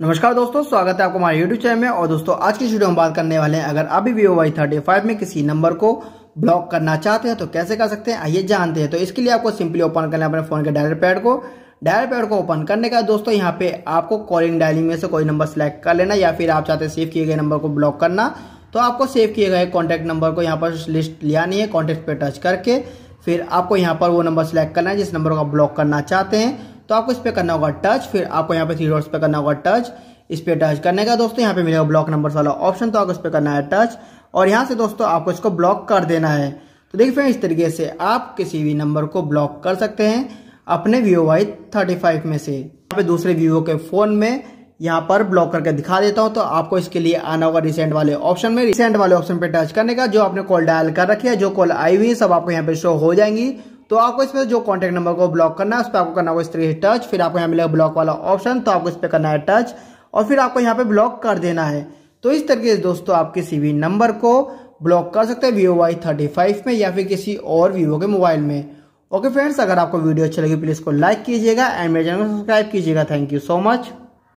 नमस्कार दोस्तों स्वागत है आपको हमारे YouTube चैनल में और दोस्तों आज की वीडियो में बात करने वाले हैं अगर आप भी वीवो वाई थर्टी फाइव में किसी नंबर को ब्लॉक करना चाहते हैं तो कैसे कर सकते हैं आइए जानते हैं तो इसके लिए आपको सिंपली ओपन करना है अपने फ़ोन के डायल पैड को डायल पैड को ओपन करने का दोस्तों यहाँ पे आपको कॉलिंग डायलिंग में से कोई नंबर सेलेक्ट कर लेना या फिर आप चाहते हैं सेव किए गए नंबर को ब्लॉक करना तो आपको सेव किए गए कॉन्टैक्ट नंबर को यहाँ पर लिस्ट ले आनी है कॉन्टैक्ट पर टच करके फिर आपको यहाँ पर वो नंबर सेलेक्ट करना है जिस नंबर को आप ब्लॉक करना चाहते हैं तो आपको इस पर करना होगा टच फिर आपको यहाँ पे थ्री डॉट्स पे करना होगा टच इस पर टच करने का दोस्तों यहाँ पे मिलेगा ब्लॉक नंबर वाला ऑप्शन तो आपको इस पर करना है टच और यहाँ से दोस्तों आपको इसको ब्लॉक कर देना है तो देखिए फ्रेंड इस तरीके से आप किसी भी नंबर को ब्लॉक कर सकते हैं अपने वीवो वाई थर्टी फाइव में से यहाँ पे दूसरे वीवो के फोन में यहाँ पर ब्लॉक करके दिखा देता हूँ तो आपको इसके लिए आना होगा रिसेंट वाले ऑप्शन में रिसेंट वाले ऑप्शन पे टच करने का जो आपने कॉल डायल कर रखी है जो कॉल आई हुई है सब आपको यहाँ पे शो हो जाएंगी तो आपको इस पर जो कॉन्टैक्ट नंबर को ब्लॉक करना है उस पर आपको करना होगा इस तरीके से टच फिर आपको यहाँ मिलेगा ब्लॉक वाला ऑप्शन तो आपको इस पर करना है टच और फिर आपको यहाँ पे ब्लॉक कर देना है तो इस तरीके से दोस्तों आप किसी भी नंबर को ब्लॉक कर सकते हैं वीवो वाई थर्टी फाइव में या फिर किसी और वीवो के मोबाइल में ओके फ्रेंड्स अगर आपको वीडियो अच्छी लगी प्लीज़ को लाइक कीजिएगा एंड मेरे चैनल को सब्सक्राइब कीजिएगा थैंक यू सो मच